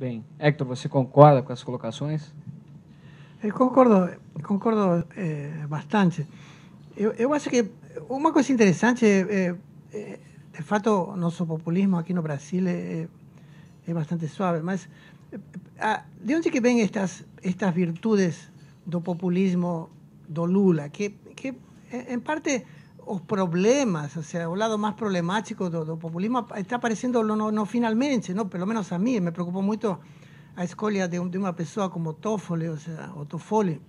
bem. Hector, você concorda com as colocações? Eu eh, concordo, concordo é, bastante. Eu, eu, acho que uma coisa interessante é, eh, é, de fato, nosso populismo aqui no Brasil é, é, é bastante suave, mas ah, de onde que vêm estas estas virtudes do populismo do Lula, que, que em parte los problemas, o sea, un lado más problemático do, populismo está apareciendo no, no, no finalmente, no? pelo menos a mí, me preocupó mucho a escolha de, una persona como Toffoli, o sea, o eh,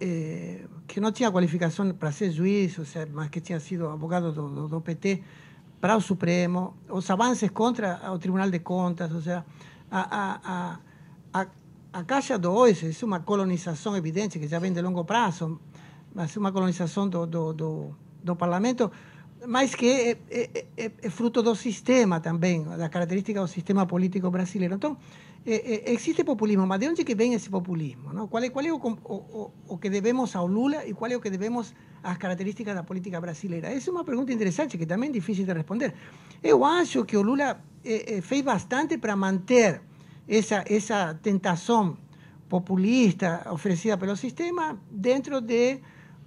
eh, que no tenía cualificación para ser juiz, o sea, más que tinha sido abogado do, PT, para el Supremo, los avances contra el Tribunal de Contas, o sea, a, a, a, a, a Caixa 2 es una colonización evidente que ya viene de largo plazo una una uma do, parlamento, mas que é, eh, eh, eh, fruto do sistema também, las características do sistema político brasileiro. Então, existe populismo, mas de onde que vem esse populismo? ¿Cuál Qual é, o, o, o que debemos a Lula y cuál es o que a las características da política brasileira? Essa é uma pergunta interessante que también é difícil de responder. Eu acho que o Lula fez bastante para mantener esa essa tentação populista por pelo sistema dentro de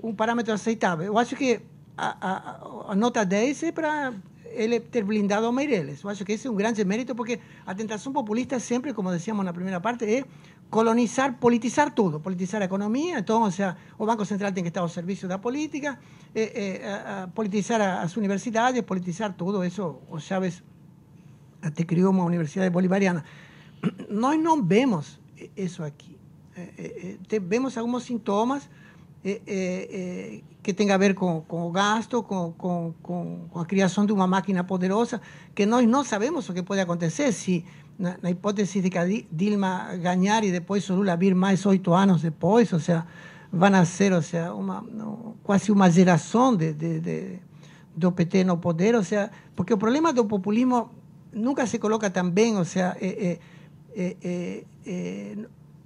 un parámetro aceptable. Yo acho que a, nota 10 é para ele ter blindado a Meireles. Yo acho que ese es un gran mérito, porque a tentação populista siempre, como decíamos la primera parte, es colonizar, politizar todo, politizar la economía, entonces, o sea, o Banco Central tiene que estar al servicio de la política, eh, eh, politizar a, las universidades, politizar todo eso, o Chávez até creó una universidad bolivariana. Nosotros no vemos eso aquí, eh, vemos algunos síntomas, eh, eh, eh, que tenga a ver con gasto, con la creación de una máquina poderosa, que nosotros no sabemos lo que puede acontecer si la hipótesis de que Dilma ganar y después Solula Lula vir más ocho años después, o sea, van a ser o sea, casi una generación de, de, de, poder, o sea, porque el problema del populismo nunca se coloca tan bien, o sea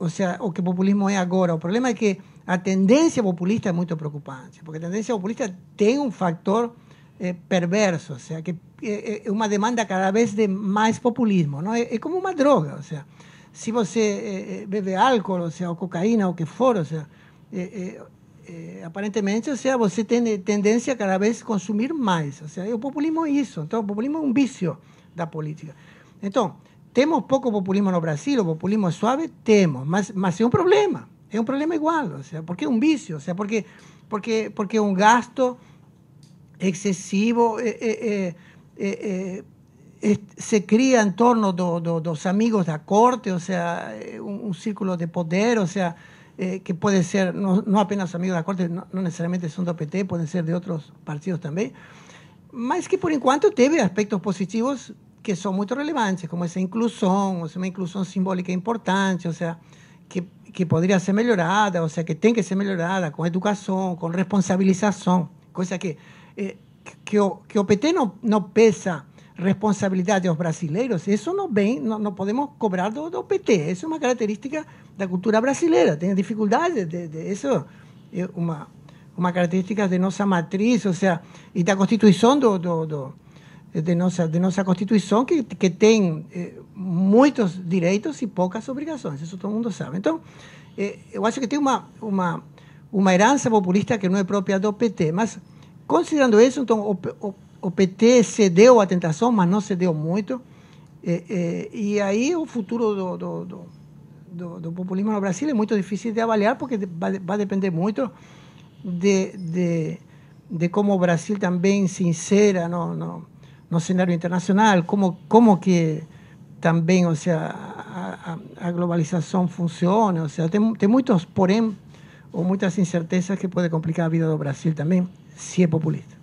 o sea o que populismo es ahora, el problema es que a tendência populista é muito preocupante, porque a tendência populista tem um fator é, eh, perverso, ou seja, que é eh, eh, uma demanda cada vez de mais populismo, não? É, é como uma droga, ou seja, se você é, bebe álcool, ou seja, ou cocaína, ou o que for, ou seja, aparentemente, ou seja, você tem tendência a cada vez consumir mais, ou seja, o populismo é isso, então o populismo é um vício da política. Então, temos pouco populismo no Brasil, o populismo suave temos, mas, mas é um problema, Es un problema igual, o sea, porque un vicio, o sea, porque, porque, porque un gasto excesivo, eh, eh, eh, se cría en torno de do, dos amigos la corte, o sea, un, círculo de poder, o sea, que puede ser, no, apenas amigos de la corte, no, necesariamente son de PT, pueden ser de otros partidos también, más que por enquanto teve aspectos positivos que son muy relevantes, como esa inclusión, una inclusión simbólica importante, o sea, que que poderia ser melhorada, ou seja, que tem que ser melhorada, com educação, com responsabilização, coisa que, eh, que, o, que o PT não pesa responsabilidade aos brasileiros, isso não vem, não, não podemos cobrar do, do PT. Isso é uma característica da cultura brasileira. Tem dificuldade, de, de, isso é uma, uma característica de nossa matriz, ou seja, e da constituição do, do, do eh, de nossa, de nossa Constituição, que, que tem eh, muitos direitos e poucas obrigações, isso todo mundo sabe. Então, eh, eu acho que tem uma, uma, uma herança populista que não é própria do PT, mas, considerando isso, então, o, o, o PT cedeu à tentação, mas não cedeu muito, eh, eh, e aí o futuro do, do, do, do, do populismo no Brasil é muito difícil de avaliar, porque vai, vai depender muito de, de, de como o Brasil também se insera no, no no escenario internacional, cómo que también o sea a, a, globalização funciona, O sea, tem, muitos porém em, ou muitas incertezas que puede complicar la vida de Brasil también si é populista.